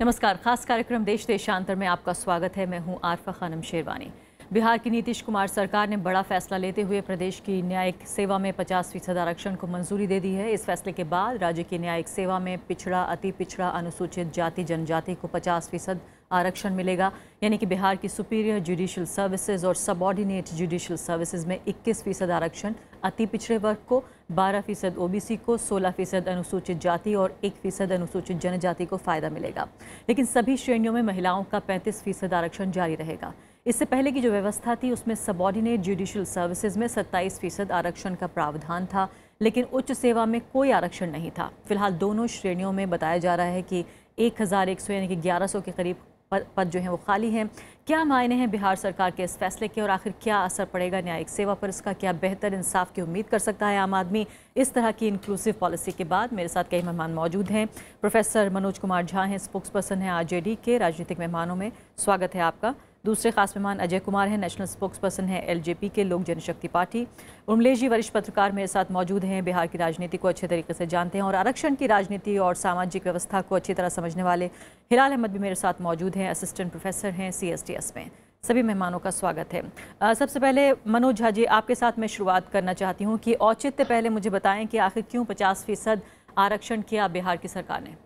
नमस्कार खास कार्यक्रम देश देशांतर में आपका स्वागत है मैं हूं आरफा खानम शेरवानी बिहार की नीतीश कुमार सरकार ने बड़ा फैसला लेते हुए प्रदेश की न्यायिक सेवा में पचास फीसद आरक्षण को मंजूरी दे दी है इस फैसले के बाद राज्य की न्यायिक सेवा में पिछड़ा अति पिछड़ा अनुसूचित जाति जनजाति को पचास फीसद आरक्षण मिलेगा यानी कि बिहार की सुपीरियर जुडिशल सर्विसेज और सबॉर्डिनेट जुडिशल सर्विसेज में इक्कीस फीसद आरक्षण अति पिछड़े वर्ग को बारह फ़ीसद ओ बी सी को सोलह फ़ीसद अनुसूचित जाति और एक फ़ीसद अनुसूचित जनजाति को फ़ायदा मिलेगा लेकिन सभी श्रेणियों में महिलाओं का पैंतीस फ़ीसद आरक्षण जारी रहेगा इससे पहले की जो व्यवस्था थी उसमें सबॉर्डिनेट जुडिशल सर्विसेज में सत्ताईस फ़ीसद आरक्षण का प्रावधान था लेकिन उच्च सेवा में कोई आरक्षण नहीं था फिलहाल दोनों श्रेणियों में बताया जा रहा है कि एक हज़ार एक सौ यानी कि ग्यारह सौ के करीब पद जो हैं वो खाली हैं क्या मायने हैं बिहार सरकार के इस फैसले के और आखिर क्या असर पड़ेगा न्यायिक सेवा पर इसका क्या बेहतर इंसाफ की उम्मीद कर सकता है आम आदमी इस तरह की इंक्लूसिव पॉलिसी के बाद मेरे साथ कई मेहमान मौजूद हैं प्रोफेसर मनोज कुमार झा हैं स्पोक्स पर्सन हैं आर के राजनीतिक मेहमानों में स्वागत है आपका दूसरे खास मेहमान अजय कुमार हैं नेशनल स्पोक्स पर्सन हैं एलजेपी के लोक जनशक्ति पार्टी उर्मले जी वरिष्ठ पत्रकार मेरे साथ मौजूद हैं बिहार की राजनीति को अच्छे तरीके से जानते हैं और आरक्षण की राजनीति और सामाजिक व्यवस्था को अच्छी तरह समझने वाले हिलाल अहमद भी मेरे साथ मौजूद हैं असिस्टेंट प्रोफेसर हैं सी में सभी मेहमानों का स्वागत है आ, सबसे पहले मनोज झा जी आपके साथ मैं शुरुआत करना चाहती हूँ कि औचित्य पहले मुझे बताएं कि आखिर क्यों पचास फीसद आरक्षण किया बिहार की सरकार ने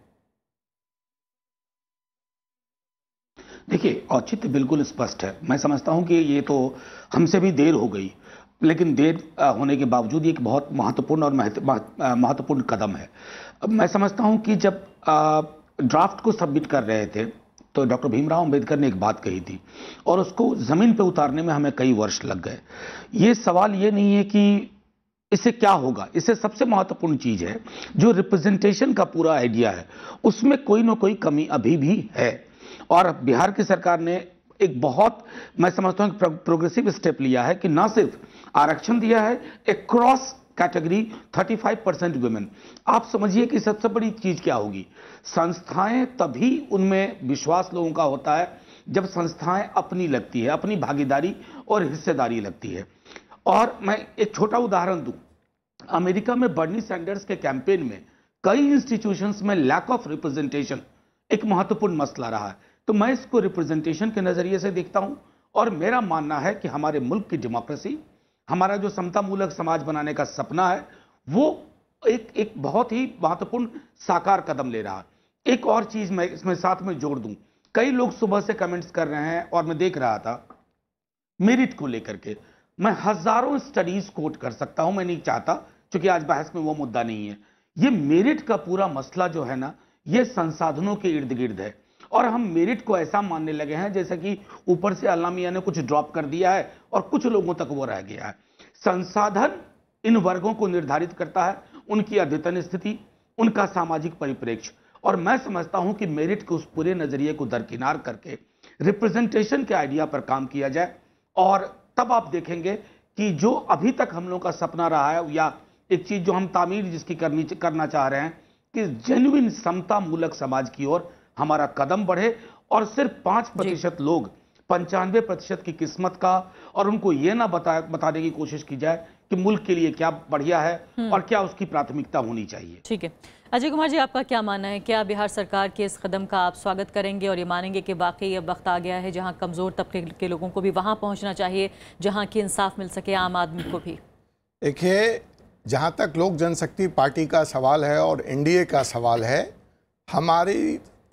देखिए औचित्य बिल्कुल स्पष्ट है मैं समझता हूँ कि ये तो हमसे भी देर हो गई लेकिन देर होने के बावजूद ये एक बहुत महत्वपूर्ण और महत्वपूर्ण कदम है मैं समझता हूँ कि जब ड्राफ्ट को सबमिट कर रहे थे तो डॉक्टर भीमराव अंबेडकर ने एक बात कही थी और उसको ज़मीन पर उतारने में हमें कई वर्ष लग गए ये सवाल ये नहीं है कि इससे क्या होगा इससे सबसे महत्वपूर्ण चीज़ है जो रिप्रेजेंटेशन का पूरा आइडिया है उसमें कोई ना कोई कमी अभी भी है और बिहार की सरकार ने एक बहुत मैं समझता हूं प्रोग्रेसिव स्टेप लिया है कि ना सिर्फ आरक्षण दिया है एक क्रॉस कैटेगरी 35 परसेंट वुमेन आप समझिए कि सबसे बड़ी चीज क्या होगी संस्थाएं तभी उनमें विश्वास लोगों का होता है जब संस्थाएं अपनी लगती है अपनी भागीदारी और हिस्सेदारी लगती है और मैं एक छोटा उदाहरण दू अमेरिका में बर्नी सैंडर्स के कैंपेन में कई इंस्टीट्यूशंस में लैक ऑफ रिप्रेजेंटेशन एक महत्वपूर्ण मसला रहा है तो मैं इसको रिप्रेजेंटेशन के नज़रिए से देखता हूँ और मेरा मानना है कि हमारे मुल्क की डेमोक्रेसी हमारा जो समतामूलक समाज बनाने का सपना है वो एक एक बहुत ही महत्वपूर्ण साकार कदम ले रहा है एक और चीज़ मैं इसमें साथ में जोड़ दूँ कई लोग सुबह से कमेंट्स कर रहे हैं और मैं देख रहा था मेरिट को लेकर के मैं हज़ारों स्टडीज़ कोट कर सकता हूं मैं नहीं चाहता क्योंकि आज बहस में वो मुद्दा नहीं है ये मेरिट का पूरा मसला जो है ना ये संसाधनों के इर्द गिर्द है और हम मेरिट को ऐसा मानने लगे हैं जैसे कि ऊपर से अल्लाह ने कुछ ड्रॉप कर दिया है और कुछ लोगों तक वो रह गया है संसाधन इन वर्गों को निर्धारित करता है उनकी अद्यतन स्थिति उनका सामाजिक परिप्रेक्ष्य और मैं समझता हूं कि मेरिट के उस पूरे नजरिए को दरकिनार करके रिप्रेजेंटेशन के आइडिया पर काम किया जाए और तब आप देखेंगे कि जो अभी तक हम लोग का सपना रहा है या एक चीज जो हम तामीर जिसकी करनी करना चाह रहे हैं कि जेन्युन समता मूलक समाज की ओर हमारा कदम बढ़े और सिर्फ पांच प्रतिशत लोग पंचानवे प्रतिशत की किस्मत का और उनको ये ना बता बताने की कोशिश की जाए कि मुल्क के लिए क्या बढ़िया है हम्म। और क्या उसकी प्राथमिकता होनी चाहिए ठीक है अजय कुमार जी आपका क्या मानना है क्या बिहार सरकार के इस कदम का आप स्वागत करेंगे और ये मानेंगे कि वाकई अब वक्त आ गया है जहाँ कमज़ोर तबके के लोगों को भी वहां पहुंचना चाहिए जहाँ की इंसाफ मिल सके आम आदमी को भी देखिए जहाँ तक लोक जनशक्ति पार्टी का सवाल है और एनडीए का सवाल है हमारी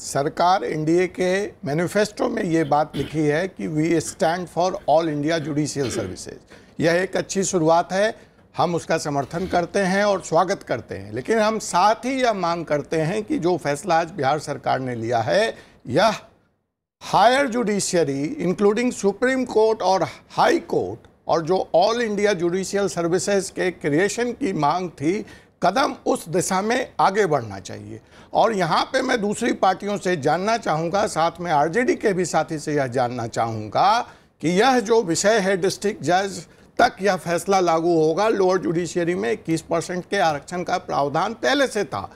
सरकार एनडीए के मैनिफेस्टो में ये बात लिखी है कि we stand for all India judicial services यह एक अच्छी शुरुआत है हम उसका समर्थन करते हैं और स्वागत करते हैं लेकिन हम साथ ही यह मांग करते हैं कि जो फैसला आज बिहार सरकार ने लिया है यह higher judiciary including supreme court और हाई कोर्ट और जो ऑल इंडिया जुडिशियल सर्विसेज के क्रिएशन की मांग थी कदम उस दिशा में आगे बढ़ना चाहिए और यहाँ पे मैं दूसरी पार्टियों से जानना चाहूँगा साथ में आरजेडी के भी साथी से यह जानना चाहूँगा कि यह जो विषय है डिस्ट्रिक्ट जज तक यह फैसला लागू होगा लोअर जुडिशियरी में 21 परसेंट के आरक्षण का प्रावधान पहले से था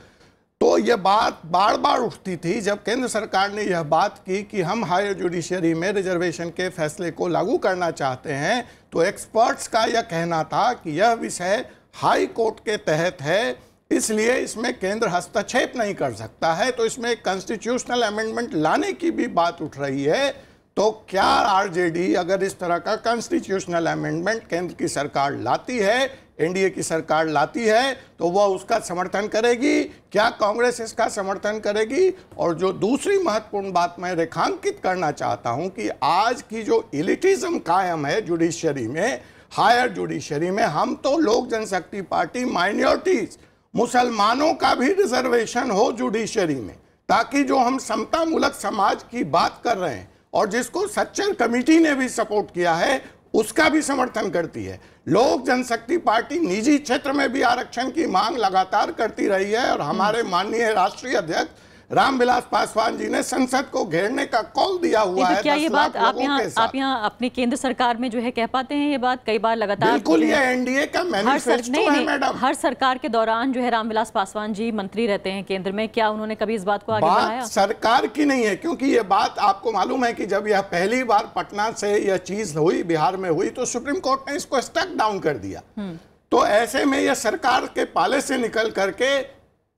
तो यह बात बार बार उठती थी जब केंद्र सरकार ने यह बात की कि हम हायर जुडिशियरी में रिजर्वेशन के फैसले को लागू करना चाहते हैं तो एक्सपर्ट्स का यह कहना था कि यह विषय हाई कोर्ट के तहत है इसलिए इसमें केंद्र हस्तक्षेप नहीं कर सकता है तो इसमें कॉन्स्टिट्यूशनल अमेंडमेंट लाने की भी बात उठ रही है तो क्या आरजेडी अगर इस तरह का कॉन्स्टिट्यूशनल अमेंडमेंट केंद्र की सरकार लाती है एनडीए की सरकार लाती है तो वह उसका समर्थन करेगी क्या कांग्रेस इसका समर्थन करेगी और जो दूसरी महत्वपूर्ण बात मैं रेखांकित करना चाहता हूं कि आज की जो इलिटिज्म कायम है जुडिशरी में हायर जुडिशरी में हम तो लोक जनशक्ति पार्टी माइनॉरिटीज मुसलमानों का भी रिजर्वेशन हो जुडिशरी में ताकि जो हम समता मूलक समाज की बात कर रहे हैं और जिसको सच्चर कमेटी ने भी सपोर्ट किया है उसका भी समर्थन करती है लोक जनशक्ति पार्टी निजी क्षेत्र में भी आरक्षण की मांग लगातार करती रही है और हमारे हम्म। माननीय राष्ट्रीय अध्यक्ष रामविलास पासवान जी ने संसद को घेरने का कॉल दिया हुआ तो है क्या ये बात आप यहाँ आप यहाँ अपने केंद्र सरकार में जो है कह पाते हैं ये बात कई बार लगातार बिल्कुल ये एनडीए का मैडम हर सरकार के दौरान जो है रामविलास पासवान जी मंत्री रहते हैं केंद्र में क्या उन्होंने कभी इस बात को आगे बात सरकार की नहीं है क्योंकि ये बात आपको मालूम है की जब यह पहली बार पटना से यह चीज हुई बिहार में हुई तो सुप्रीम कोर्ट ने इसको स्टक डाउन कर दिया हम्म। तो ऐसे में यह सरकार के पाले से निकल करके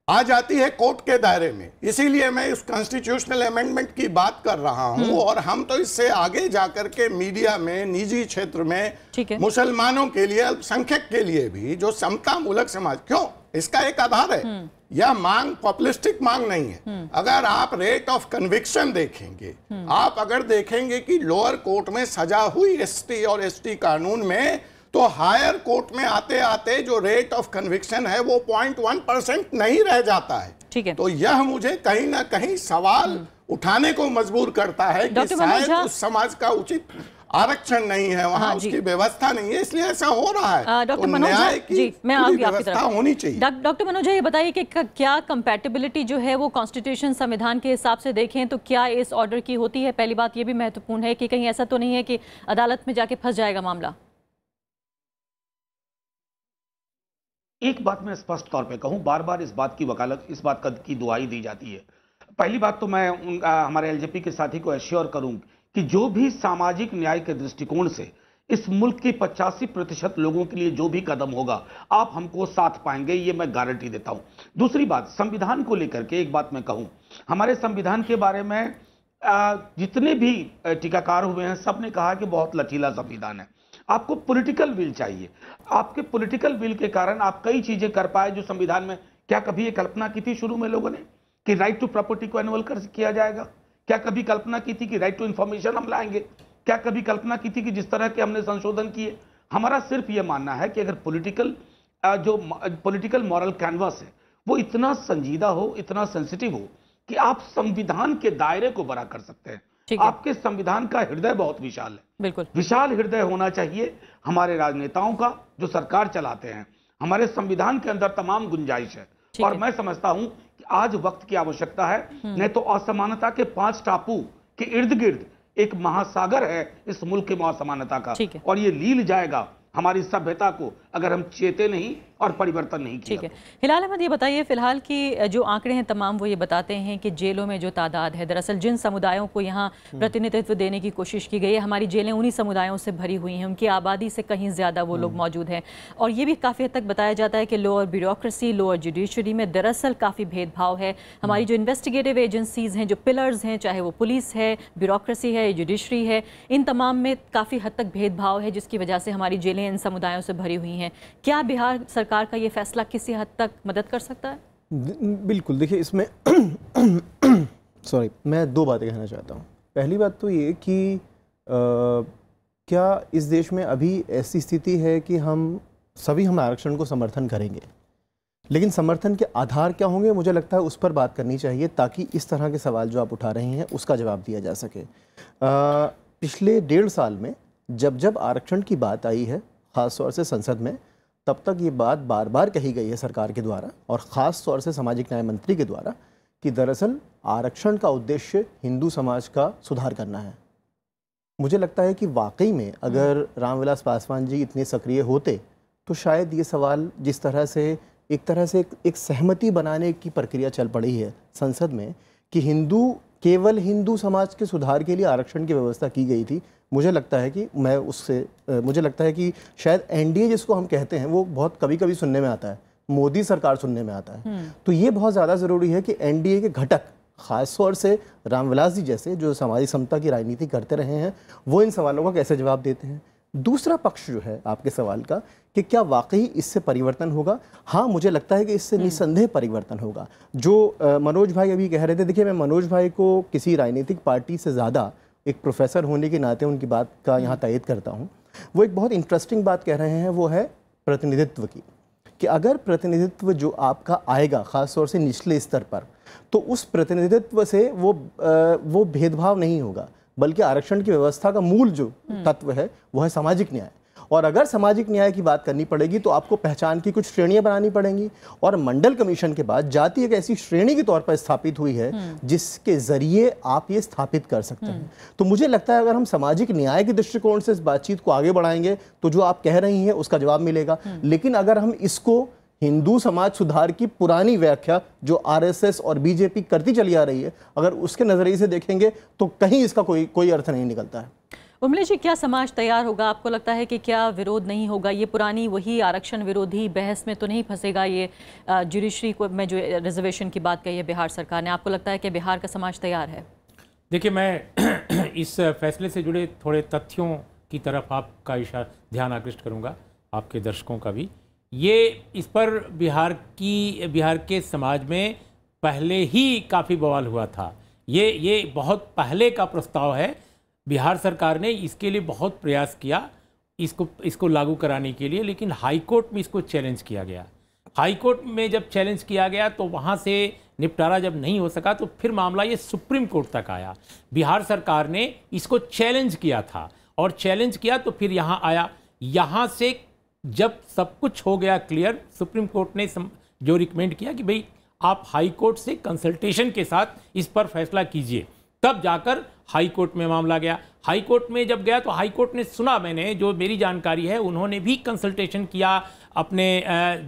आ जाती है कोर्ट के दायरे में इसीलिए मैं इस कॉन्स्टिट्यूशनल अमेंडमेंट की बात कर रहा हूं हम्म। और हम तो इससे आगे जाकर के मीडिया में निजी क्षेत्र में मुसलमानों के लिए अल्पसंख्यक के लिए भी जो समता मूलक समाज क्यों इसका एक आधार है हम्म। यह मांग पॉपुलिस्टिक मांग नहीं है हम्म। अगर आप रेट ऑफ कन्विक्शन देखेंगे आप अगर देखेंगे कि लोअर कोर्ट में सजा हुई एस और एस कानून में तो हायर कोर्ट में आते आते जो रेट ऑफ कन्विक्शन है वो पॉइंट वन परसेंट नहीं रह जाता है ठीक है तो यह मुझे कहीं ना कहीं सवाल हम्म। उठाने को मजबूर करता है कि शायद उस समाज का उचित आरक्षण नहीं है वहाँ हाँ उसकी व्यवस्था नहीं है इसलिए ऐसा हो रहा है डॉक्टर तो मनोज जी मैं आपकी तरफ होनी चाहिए डॉक्टर मनोज ये बताइए कि क्या कंपेटेबिलिटी जो है वो कॉन्स्टिट्यूशन संविधान के हिसाब से देखें तो क्या इस ऑर्डर की होती है पहली बात ये भी महत्वपूर्ण है कि कहीं ऐसा तो नहीं है कि अदालत में जाके फंस जाएगा मामला एक बात मैं स्पष्ट तौर पे कहूँ बार बार इस बात की वकालत इस बात की दुआई दी जाती है पहली बात तो मैं उनका हमारे एलजेपी के साथी को एश्योर करूँ कि जो भी सामाजिक न्याय के दृष्टिकोण से इस मुल्क के पचासी प्रतिशत लोगों के लिए जो भी कदम होगा आप हमको साथ पाएंगे ये मैं गारंटी देता हूं दूसरी बात संविधान को लेकर के एक बात मैं कहूं हमारे संविधान के बारे में जितने भी टीकाकार हुए हैं सब ने कहा कि बहुत लचीला संविधान है आपको पॉलिटिकल विल चाहिए आपके पॉलिटिकल विल के कारण आप कई चीजें कर पाए जो संविधान में क्या कभी ये कल्पना की थी शुरू में लोगों ने कि राइट टू प्रॉपर्टी को एनुअल कर किया जाएगा क्या कभी कल्पना की थी कि राइट टू इंफॉर्मेशन हम लाएंगे क्या कभी कल्पना की थी कि जिस तरह के हमने संशोधन किए हमारा सिर्फ ये मानना है कि अगर पॉलिटिकल जो पॉलिटिकल मॉरल कैनवास है वो इतना संजीदा हो इतना सेंसिटिव हो कि आप संविधान के दायरे को बड़ा कर सकते हैं आपके संविधान का हृदय बहुत विशाल है बिल्कुल विशाल हृदय होना चाहिए हमारे राजनेताओं का जो सरकार चलाते हैं हमारे संविधान के अंदर तमाम गुंजाइश है और मैं समझता हूं कि आज वक्त की आवश्यकता है हम्म। नहीं तो असमानता के पांच टापू के इर्द गिर्द एक महासागर है इस मुल्क के असमानता का और ये लील जाएगा हमारी सभ्यता को अगर हम चेते नहीं और परिवर्तन नहीं ठीक है तो। हिलाल अहमद ये बताइए फिलहाल की जो आंकड़े हैं तमाम वो ये बताते हैं कि जेलों में जो तादाद है दरअसल जिन समुदायों को यहाँ हम्म। प्रतिनिधित्व देने की कोशिश की गई है हमारी जेलें उन्हीं समुदायों से भरी हुई हैं उनकी आबादी से कहीं ज़्यादा वो लोग हम्म। मौजूद हैं और ये भी काफ़ी हद तक बताया जाता है कि लोअर ब्यूरोसी लोअर जुडिशरी में दरअसल काफ़ी भेदभाव है हमारी हम्म। जो इन्वेस्टिगेटिव एजेंसीज़ हैं जो पिलर्स हैं चाहे वो पुलिस है ब्यूरोसी है जुडिशरी है इन तमाम में काफ़ी हद तक भेदभाव है जिसकी वजह से हमारी जेलें इन समुदायों से भरी हुई हैं क्या बिहार सरकार का ये फैसला किसी हद तक मदद कर सकता है बिल्कुल देखिए इसमें सॉरी मैं दो बातें कहना चाहता हूँ पहली बात तो ये कि आ, क्या इस देश में अभी ऐसी स्थिति है कि हम सभी हम आरक्षण को समर्थन करेंगे लेकिन समर्थन के आधार क्या होंगे मुझे लगता है उस पर बात करनी चाहिए ताकि इस तरह के सवाल जो आप उठा रहे हैं उसका जवाब दिया जा सके आ, पिछले डेढ़ साल में जब जब आरक्षण की बात आई है खासतौर से संसद में तब तक ये बात बार बार कही गई है सरकार के द्वारा और ख़ास तौर से सामाजिक न्याय मंत्री के द्वारा कि दरअसल आरक्षण का उद्देश्य हिंदू समाज का सुधार करना है मुझे लगता है कि वाकई में अगर हम्म। रामविलास पासवान जी इतने सक्रिय होते तो शायद ये सवाल जिस तरह से एक तरह से एक, एक सहमति बनाने की प्रक्रिया चल पड़ी है संसद में कि हिंदू केवल हिंदू समाज के सुधार के लिए आरक्षण की व्यवस्था की गई थी मुझे लगता है कि मैं उससे मुझे लगता है कि शायद एनडीए जिसको हम कहते हैं वो बहुत कभी कभी सुनने में आता है मोदी सरकार सुनने में आता है हम्म। तो ये बहुत ज़्यादा ज़रूरी है कि एनडीए के घटक खासतौर से रामविलास जी जैसे जो सामाजिक समता की राजनीति करते रहे हैं वो इन सवालों का कैसे जवाब देते हैं दूसरा पक्ष जो है आपके सवाल का कि क्या वाकई इससे परिवर्तन होगा हाँ मुझे लगता है कि इससे हम्म। निसंदेह परिवर्तन होगा जो आ, मनोज भाई अभी कह रहे थे देखिए मैं मनोज भाई को किसी राजनीतिक पार्टी से ज़्यादा एक प्रोफेसर होने के नाते उनकी बात का हम्म। यहाँ तयद करता हूँ वो एक बहुत इंटरेस्टिंग बात कह रहे हैं वो है प्रतिनिधित्व की कि अगर प्रतिनिधित्व जो आपका आएगा ख़ास तौर से निचले स्तर पर तो उस प्रतिनिधित्व से वो आ, वो भेदभाव नहीं होगा बल्कि आरक्षण की व्यवस्था का मूल जो हम्म। तत्व है वह है सामाजिक न्याय और अगर सामाजिक न्याय की बात करनी पड़ेगी तो आपको पहचान की कुछ श्रेणियां बनानी पड़ेंगी और मंडल कमीशन के बाद जाति एक ऐसी श्रेणी के तौर पर स्थापित हुई है हम्म। जिसके जरिए आप ये स्थापित कर सकते हैं हम्म। तो मुझे लगता है अगर हम सामाजिक न्याय के दृष्टिकोण से इस बातचीत को आगे बढ़ाएंगे तो जो आप कह रही हैं उसका जवाब मिलेगा लेकिन अगर हम इसको हिंदू समाज सुधार की पुरानी व्याख्या जो आरएसएस और बीजेपी करती चली आ रही है अगर उसके नज़रिए से देखेंगे तो कहीं इसका कोई कोई अर्थ नहीं निकलता है उमलेश जी क्या समाज तैयार होगा आपको लगता है कि क्या विरोध नहीं होगा ये पुरानी वही आरक्षण विरोधी बहस में तो नहीं फंसेगा ये जुडिशरी को में जो रिजर्वेशन की बात कही है बिहार सरकार ने आपको लगता है कि बिहार का समाज तैयार है देखिए मैं इस फैसले से जुड़े थोड़े तथ्यों की तरफ आपका इशारा ध्यान आकृष्ट करूँगा आपके दर्शकों का भी ये इस पर बिहार की बिहार के समाज में पहले ही काफ़ी बवाल हुआ था ये ये बहुत पहले का प्रस्ताव है बिहार सरकार ने इसके लिए बहुत प्रयास किया इसको इसको लागू कराने के लिए लेकिन हाईकोर्ट में इसको चैलेंज किया गया हाईकोर्ट में जब चैलेंज किया गया तो वहाँ से निपटारा जब नहीं हो सका तो फिर मामला ये सुप्रीम कोर्ट तक आया बिहार सरकार ने इसको चैलेंज किया था और चैलेंज किया तो फिर यहाँ आया यहाँ से जब सब कुछ हो गया क्लियर सुप्रीम कोर्ट ने सम, जो रिकमेंड किया कि भाई आप हाई कोर्ट से कंसल्टेशन के साथ इस पर फैसला कीजिए तब जाकर हाई कोर्ट में मामला गया हाई कोर्ट में जब गया तो हाई कोर्ट ने सुना मैंने जो मेरी जानकारी है उन्होंने भी कंसल्टेशन किया अपने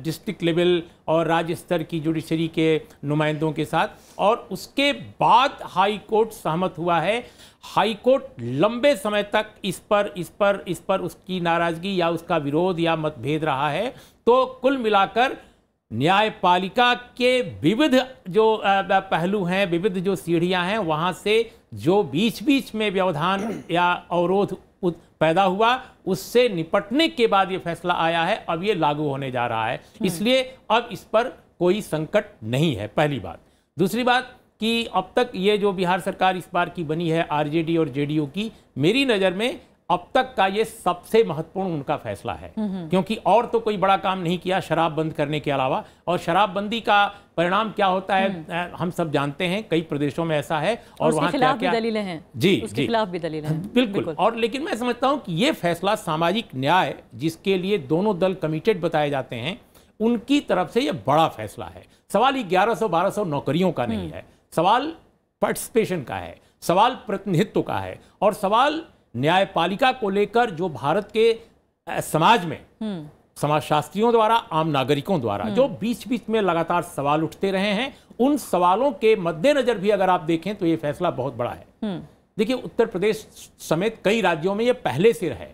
डिस्ट्रिक्ट लेवल और राज्य स्तर की जुडिशरी के नुमाइंदों के साथ और उसके बाद हाई कोर्ट सहमत हुआ है हाई कोर्ट लंबे समय तक इस पर इस पर इस पर उसकी नाराज़गी या उसका विरोध या मतभेद रहा है तो कुल मिलाकर न्यायपालिका के विविध जो पहलू हैं विविध जो सीढ़ियां हैं वहां से जो बीच बीच में व्यवधान या अवरोध पैदा हुआ उससे निपटने के बाद ये फैसला आया है अब ये लागू होने जा रहा है हम्म। इसलिए अब इस पर कोई संकट नहीं है पहली बात दूसरी बात कि अब तक ये जो बिहार सरकार इस बार की बनी है आरजेडी और जेडीयू की मेरी नज़र में अब तक का ये सबसे महत्वपूर्ण उनका फैसला है हम्म, हम्म। क्योंकि और तो कोई बड़ा काम नहीं किया शराब बंद करने के अलावा और शराबबंदी का परिणाम क्या होता है हम्म। हम सब जानते हैं कई प्रदेशों में ऐसा है और वहाँ क्या क्या दलीलें हैं जी उसके खिलाफ भी दलीलें हैं बिल्कुल।, बिल्कुल और लेकिन मैं समझता हूँ कि ये फैसला सामाजिक न्याय जिसके लिए दोनों दल कमिटेड बताए जाते हैं उनकी तरफ से यह बड़ा फैसला है सवाल ये ग्यारह सौ बारह सौ नौकरियों का नहीं है सवाल पार्टिसिपेशन का है सवाल प्रतिनिधित्व का है और सवाल न्यायपालिका को लेकर जो भारत के समाज में हम्म। समाजशास्त्रियों द्वारा आम नागरिकों द्वारा जो हम्म। बीच बीच में लगातार सवाल उठते रहे हैं उन सवालों के मद्देनजर भी अगर आप देखें तो ये फैसला बहुत बड़ा है हम्म। देखिए उत्तर प्रदेश समेत कई राज्यों में ये पहले से रहे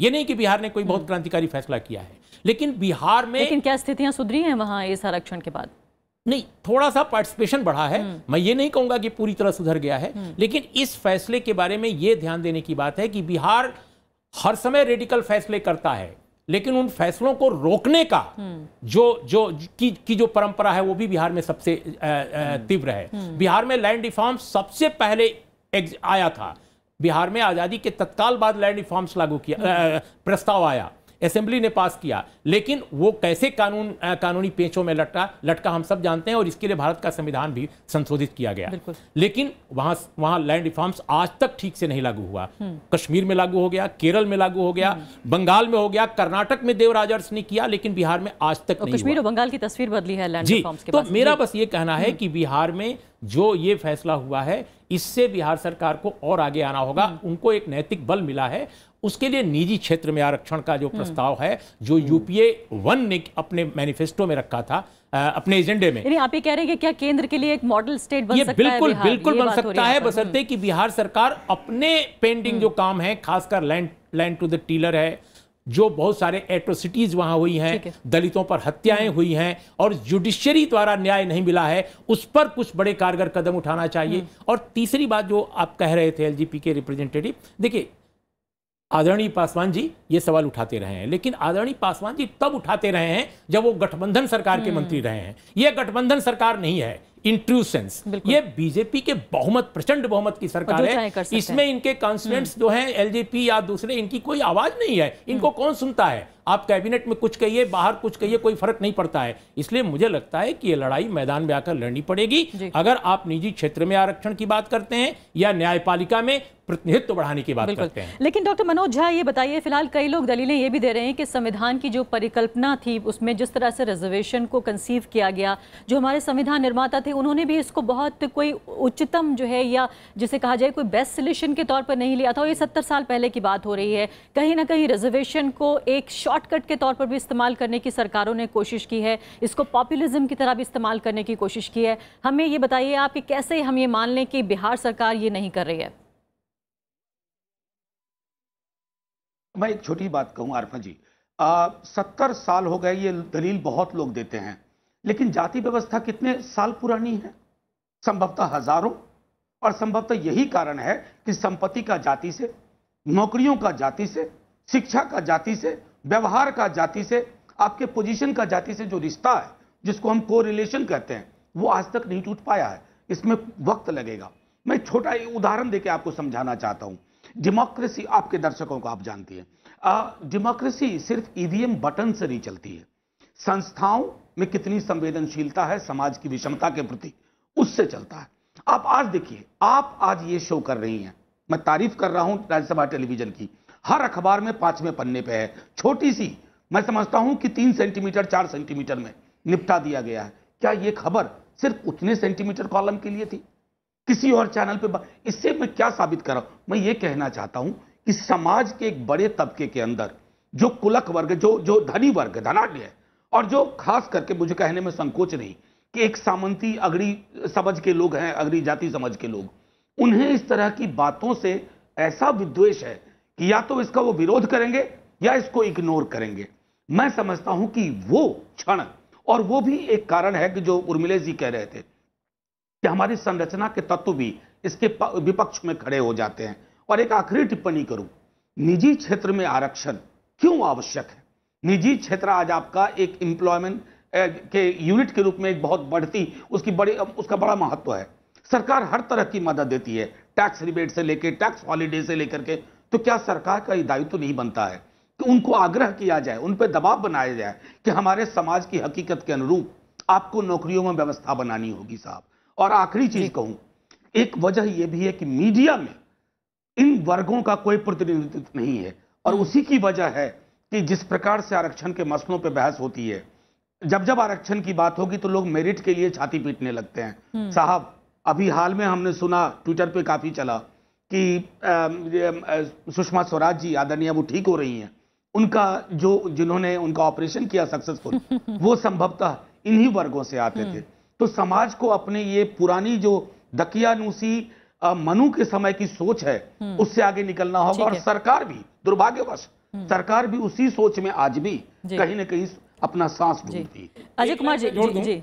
ये नहीं कि बिहार ने कोई बहुत क्रांतिकारी फैसला किया है लेकिन बिहार में लेकिन क्या स्थितियां सुधरी हैं वहां इस आरक्षण के बाद नहीं थोड़ा सा पार्टिसिपेशन बढ़ा है हम्म। मैं ये नहीं कहूंगा कि पूरी तरह सुधर गया है हम्म। लेकिन इस फैसले के बारे में ये ध्यान देने की बात है कि बिहार हर समय रेडिकल फैसले करता है लेकिन उन फैसलों को रोकने का हम्म। जो जो की, की जो परंपरा है वो भी बिहार में सबसे तीव्र है बिहार में लैंड रिफॉर्म सबसे पहले आया था बिहार में आज़ादी के तत्काल बाद लैंड रिफॉर्म्स लागू किया प्रस्ताव आया असेंबली ने पास किया लेकिन वो कैसे कानून आ, कानूनी पेचों में लटका लटका हम सब जानते हैं और इसके लिए भारत का संविधान भी संशोधित किया गया लेकिन वहां वहां लैंड रिफॉर्म्स आज तक ठीक से नहीं लागू हुआ हम्म। कश्मीर में लागू हो गया केरल में लागू हो गया हम्म। बंगाल में हो गया कर्नाटक में देवराजर्स ने किया लेकिन बिहार में आज तक कश्मीर और बंगाल की तस्वीर बदली है लैंड जी तो मेरा बस ये कहना है हम्म। कि बिहार में जो ये फैसला हुआ है इससे बिहार सरकार को और आगे आना होगा उनको एक नैतिक बल मिला है उसके लिए निजी क्षेत्र में आरक्षण का जो हम्म। प्रस्ताव है जो यूपीए हम्म। वन ने अपने मैनिफेस्टो में रखा था अपने एजेंडे में आप ये कह रहे हैं कि क्या केंद्र के लिए एक मॉडल स्टेट बन ये सकता बिल्कुल है बिल्कुल बन सकता है बसरते हम्म। कि बिहार सरकार अपने पेंडिंग जो काम है खासकर land land to the tiller है जो बहुत सारे एट्रोसिटीज वहां हुई हैं दलितों पर हत्याएं हुई हैं और जुडिशरी द्वारा न्याय नहीं मिला है उस पर कुछ बड़े कारगर कदम उठाना चाहिए और तीसरी बात जो आप कह रहे थे एलजीपी के रिप्रेजेंटेटिव देखिए आदरणीय पासवान जी ये सवाल उठाते रहे हैं लेकिन आदरणीय पासवान जी तब उठाते रहे हैं जब वो गठबंधन सरकार के हम्म। मंत्री रहे हैं ये गठबंधन सरकार नहीं है इन ट्रू सेंस ये बीजेपी के बहुमत प्रचंड बहुमत की सरकार है इसमें इनके कॉन्स्टिट्यूंट्स हम्म। जो हैं एलजेपी या दूसरे इनकी कोई आवाज नहीं है इनको हम्म। कौन सुनता है आप कैबिनेट में कुछ कहिए बाहर कुछ कहिए कोई फर्क नहीं पड़ता है इसलिए मुझे लगता है कि ये लड़ाई मैदान में आकर लड़नी पड़ेगी अगर आप निजी क्षेत्र में आरक्षण की बात करते हैं या न्यायपालिका में प्रतिनिधित्व बढ़ाने की बात करते हैं लेकिन डॉक्टर मनोज झा ये बताइए फिलहाल कई लोग दलीलें ये भी दे रहे हैं कि संविधान की जो परिकल्पना थी उसमें जिस तरह से रिजर्वेशन को कंसीव किया गया जो हमारे संविधान निर्माता थे उन्होंने भी इसको बहुत कोई उच्चतम जो है या जिसे कहा जाए कोई बेस्ट सोल्यूशन के तौर पर नहीं लिया था और ये सत्तर साल पहले की बात हो रही है कहीं ना कहीं रिजर्वेशन को एक शॉर्टकट के तौर पर भी इस्तेमाल करने की सरकारों ने कोशिश की है इसको पॉपुलिज्म की तरह भी इस्तेमाल करने की कोशिश की है हमें ये बताइए आप कि कैसे हम ये मान लें कि बिहार सरकार ये नहीं कर रही है मैं एक छोटी बात कहूँ आरफा जी आ, सत्तर साल हो गए ये दलील बहुत लोग देते हैं लेकिन जाति व्यवस्था कितने साल पुरानी है संभवतः हजारों और संभवतः यही कारण है कि संपत्ति का जाति से नौकरियों का जाति से शिक्षा का जाति से व्यवहार का जाति से आपके पोजीशन का जाति से जो रिश्ता है जिसको हम को रिलेशन कहते हैं वो आज तक नहीं टूट पाया है इसमें वक्त लगेगा मैं छोटा उदाहरण देके आपको समझाना चाहता हूँ डेमोक्रेसी आपके दर्शकों को आप जानती है डेमोक्रेसी सिर्फ ईवीएम e बटन से नहीं चलती है संस्थाओं में कितनी संवेदनशीलता है समाज की विषमता के प्रति उससे चलता है आप आज देखिए आप आज ये शो कर रही हैं मैं तारीफ कर रहा हूं राज्यसभा टेलीविजन की हर अखबार में पांचवें पन्ने पे है छोटी सी मैं समझता हूं कि तीन सेंटीमीटर चार सेंटीमीटर में निपटा दिया गया है क्या यह खबर सिर्फ उतने सेंटीमीटर कॉलम के लिए थी किसी और चैनल पे इससे मैं क्या साबित कर रहा हूं मैं ये कहना चाहता हूं कि समाज के एक बड़े तबके के अंदर जो कुलक वर्ग जो जो धनी वर्ग धनाढ़ है और जो खास करके मुझे कहने में संकोच नहीं कि एक सामंती अगड़ी समझ के लोग हैं अगड़ी जाति समझ के लोग उन्हें इस तरह की बातों से ऐसा विद्वेष है या तो इसका वो विरोध करेंगे या इसको इग्नोर करेंगे मैं समझता हूं कि वो क्षण और वो भी एक कारण है कि जो उर्मिले जी कह रहे थे कि हमारी संरचना के तत्व भी इसके विपक्ष में खड़े हो जाते हैं और एक आखिरी टिप्पणी करूं निजी क्षेत्र में आरक्षण क्यों आवश्यक है निजी क्षेत्र आज आपका एक एम्प्लॉयमेंट के यूनिट के रूप में एक बहुत बढ़ती उसकी बड़ी उसका बड़ा महत्व है सरकार हर तरह की मदद देती है टैक्स रिबेट से लेकर टैक्स हॉलीडे से लेकर के तो क्या सरकार का यह दायित्व तो नहीं बनता है कि उनको आग्रह किया जाए उन पर दबाव बनाया जाए कि हमारे समाज की हकीकत के अनुरूप आपको नौकरियों में व्यवस्था बनानी होगी साहब और आखिरी चीज कहूं एक वजह यह भी है कि मीडिया में इन वर्गों का कोई प्रतिनिधित्व नहीं है और हम्म। उसी की वजह है कि जिस प्रकार से आरक्षण के मसलों पर बहस होती है जब जब आरक्षण की बात होगी तो लोग मेरिट के लिए छाती पीटने लगते हैं हम्म। साहब अभी हाल में हमने सुना ट्विटर पे काफी चला कि सुषमा स्वराज जी आदरणीय वो ठीक हो रही हैं उनका जो जिन्होंने उनका ऑपरेशन किया सक्सेसफुल वो संभवतः इन्हीं वर्गों से आते थे हम्म। तो समाज को अपने ये पुरानी जो दकियानुसी मनु के समय की सोच है हम्म। उससे आगे निकलना होगा और सरकार भी दुर्भाग्यवश हम्म। सरकार भी उसी सोच में आज भी कहीं ना कहीं अपना सांस ढूंढती अजय कुमार जी जी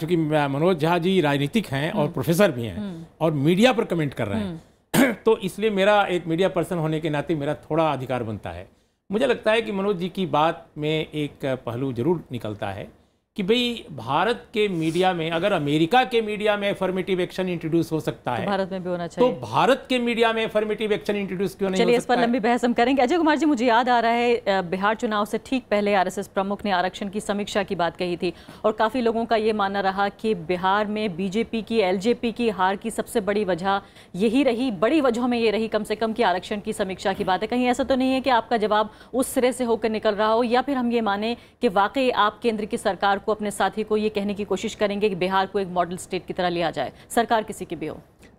चूंकि मनोज झा जी राजनीतिक हैं और प्रोफेसर भी हैं और मीडिया पर कमेंट कर रहे हैं तो इसलिए मेरा एक मीडिया पर्सन होने के नाते मेरा थोड़ा अधिकार बनता है मुझे लगता है कि मनोज जी की बात में एक पहलू जरूर निकलता है कि भाई भारत के मीडिया में अगर अमेरिका के मीडिया में अफर्मेटिव एक्शन इंट्रोड्यूस हो सकता तो है तो भारत में भी होना चाहिए तो भारत के मीडिया में अफर्मेटिव एक्शन इंट्रोड्यूस क्यों नहीं चलिए इस पर लंबी बहस हम करेंगे अजय कुमार जी मुझे याद आ रहा है बिहार चुनाव से ठीक पहले आरएसएस प्रमुख ने आरक्षण की समीक्षा की बात कही थी और काफ़ी लोगों का ये मानना रहा कि बिहार में बीजेपी की एलजेपी की हार की सबसे बड़ी वजह यही रही बड़ी वजहों में ये रही कम से कम कि आरक्षण की समीक्षा की बात है कहीं ऐसा तो नहीं है कि आपका जवाब उस सिरे से होकर निकल रहा हो या फिर हम ये माने कि वाकई आप केंद्र की सरकार आपको अपने साथी को ये कहने की कोशिश करेंगे कि बिहार को एक मॉडल स्टेट की तरह लिया जाए सरकार किसी की भी हो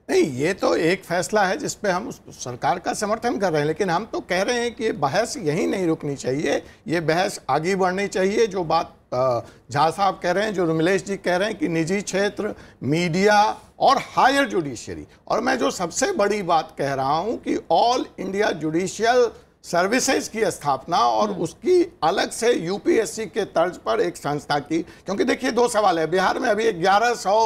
नहीं ये तो एक फैसला है जिसपे हम सरकार का समर्थन कर रहे हैं लेकिन हम तो कह रहे हैं कि ये बहस यहीं नहीं रुकनी चाहिए ये बहस आगे बढ़नी चाहिए जो बात झा साहब कह रहे हैं जो रुमलेश जी कह रहे हैं कि निजी क्षेत्र मीडिया और हायर जुडिशरी और मैं जो सबसे बड़ी बात कह रहा हूँ कि ऑल इंडिया जुडिशियल सर्विसेज की स्थापना और हम्म। उसकी अलग से यूपीएससी के तर्ज पर एक संस्था की क्योंकि देखिए दो सवाल है बिहार में अभी ग्यारह सौ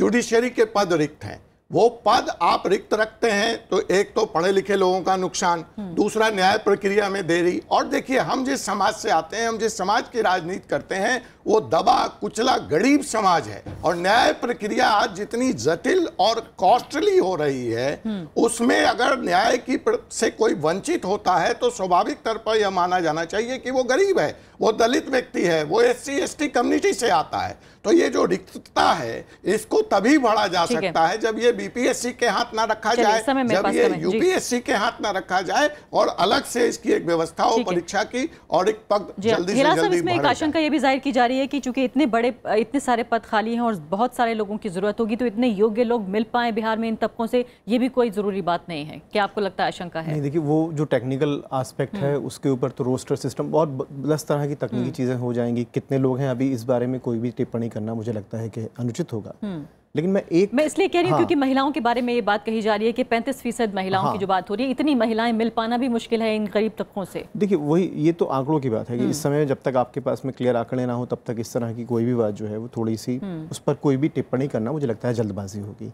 जुडिशियरी के पद रिक्त हैं वो पद आप रिक्त रखते हैं तो एक तो पढ़े लिखे लोगों का नुकसान हम्म। दूसरा न्याय प्रक्रिया में देरी और देखिए हम जिस समाज से आते हैं हम जिस समाज की राजनीति करते हैं वो दबा कुचला गरीब समाज है और न्याय प्रक्रिया आज जितनी जटिल और कॉस्टली हो रही है हम्म। उसमें अगर न्याय की से कोई वंचित होता है तो स्वाभाविक तौर पर यह माना जाना चाहिए कि वो गरीब है वो दलित व्यक्ति है वो एस सी कम्युनिटी से आता है तो ये जो रिक्तता है इसको तभी बढ़ा जा सकता है जब ये बीपीएससी के हाथ ना रखा जाए जब ये यूपीएससी के हाथ ना रखा जाए और अलग से इसकी एक व्यवस्था हो परीक्षा की और एक पद हाँ, जल्दी से जल्दी इसमें एक आशंका ये भी जाहिर की जा रही है कि चूंकि इतने बड़े इतने सारे पद खाली हैं और बहुत सारे लोगों की जरूरत होगी तो इतने योग्य लोग मिल पाए बिहार में इन तबकों से ये भी कोई जरूरी बात नहीं है क्या आपको लगता है आशंका है देखिए वो जो टेक्निकल आस्पेक्ट है हम्म। उसके ऊपर तो रोस्टर सिस्टम बहुत दस तरह की तकनीकी हम्म। चीज़ें हो जाएंगी कितने लोग हैं अभी इस बारे में कोई भी टिप्पणी करना मुझे लगता है कि अनुचित होगा हम्म। लेकिन मैं एक मैं इसलिए कह रही हूँ हाँ, क्योंकि महिलाओं के बारे में ये बात कही जा रही है कि पैंतीस फीसद महिलाओं हाँ, की जो बात हो रही है इतनी महिलाएं मिल पाना भी मुश्किल है इन गरीब तबकों से देखिए वही ये तो आंकड़ों की बात है कि हम्म। इस समय जब तक आपके पास में क्लियर आंकड़े ना हो तब तक इस तरह की कोई भी बात जो है वो थोड़ी सी हम्म। उस पर कोई भी टिप्पणी करना मुझे लगता है जल्दबाजी होगी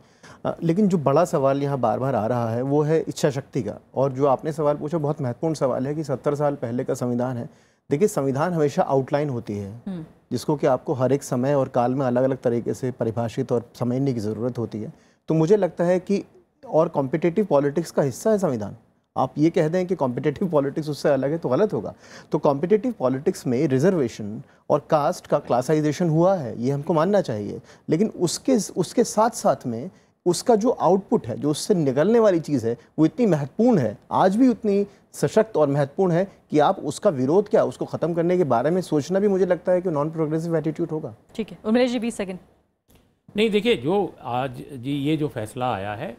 लेकिन जो बड़ा सवाल यहाँ बार बार आ रहा है वो है इच्छा शक्ति का और जो आपने सवाल पूछा बहुत महत्वपूर्ण सवाल है कि सत्तर साल पहले का संविधान है देखिए संविधान हमेशा आउटलाइन होती है हम्म। जिसको कि आपको हर एक समय और काल में अलग अलग तरीके से परिभाषित और समझने की ज़रूरत होती है तो मुझे लगता है कि और कॉम्पिटेटिव पॉलिटिक्स का हिस्सा है संविधान आप ये कह दें कि कॉम्पिटेटिव पॉलिटिक्स उससे अलग है तो गलत होगा तो कॉम्पिटेटिव पॉलिटिक्स में रिजर्वेशन और कास्ट का क्लासाइजेशन हुआ है ये हमको मानना चाहिए लेकिन उसके उसके साथ साथ में उसका जो आउटपुट है जो उससे निकलने वाली चीज़ है वो इतनी महत्वपूर्ण है आज भी उतनी सशक्त और महत्वपूर्ण है कि आप उसका विरोध क्या उसको ख़त्म करने के बारे में सोचना भी मुझे लगता है कि नॉन प्रोग्रेसिव एटीट्यूड होगा ठीक है उमेश जी बीस सेकेंड नहीं देखिए जो आज जी ये जो फैसला आया है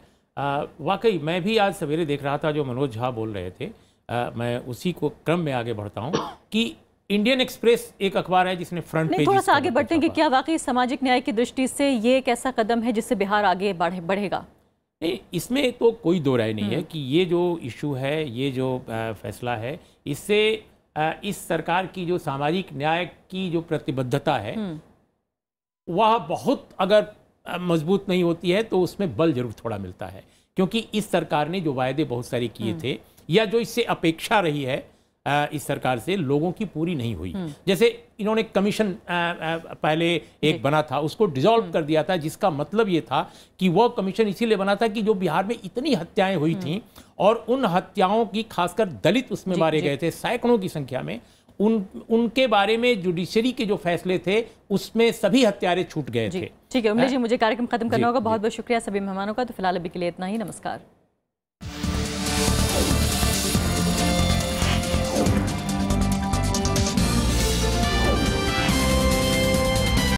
वाकई मैं भी आज सवेरे देख रहा था जो मनोज झा बोल रहे थे आ, मैं उसी को क्रम में आगे बढ़ता हूँ कि इंडियन एक्सप्रेस एक अखबार है जिसने फ्रंट पेज थोड़ा सा आगे बढ़ते हैं कि क्या वाकई सामाजिक न्याय की दृष्टि से ये एक ऐसा कदम है जिससे बिहार आगे बढ़े बढ़ेगा नहीं इसमें तो कोई दो राय नहीं है हम्म। कि ये जो इशू है ये जो फैसला है इससे इस सरकार की जो सामाजिक न्याय की जो प्रतिबद्धता है हम्म। वह बहुत अगर मजबूत नहीं होती है तो उसमें बल जरूर थोड़ा मिलता है क्योंकि इस सरकार ने जो वायदे बहुत सारे किए हम्म। थे या जो इससे अपेक्षा रही है इस सरकार से लोगों की पूरी नहीं हुई हम्म। जैसे इन्होंने कमीशन पहले एक बना था उसको डिजोल्व हम्म। कर दिया था जिसका मतलब ये था कि वह कमीशन इसीलिए बना था कि जो बिहार में इतनी हत्याएं हुई थी हम्म। और उन हत्याओं की खासकर दलित उसमें मारे गए थे सैकड़ों की संख्या में उन उनके बारे में जुडिशरी के जो फैसले थे उसमें सभी हत्यारे छूट गए थे ठीक है उमेश जी मुझे कार्यक्रम खत्म करना होगा बहुत बहुत शुक्रिया सभी मेहमानों का तो फिलहाल अभी के लिए इतना ही नमस्कार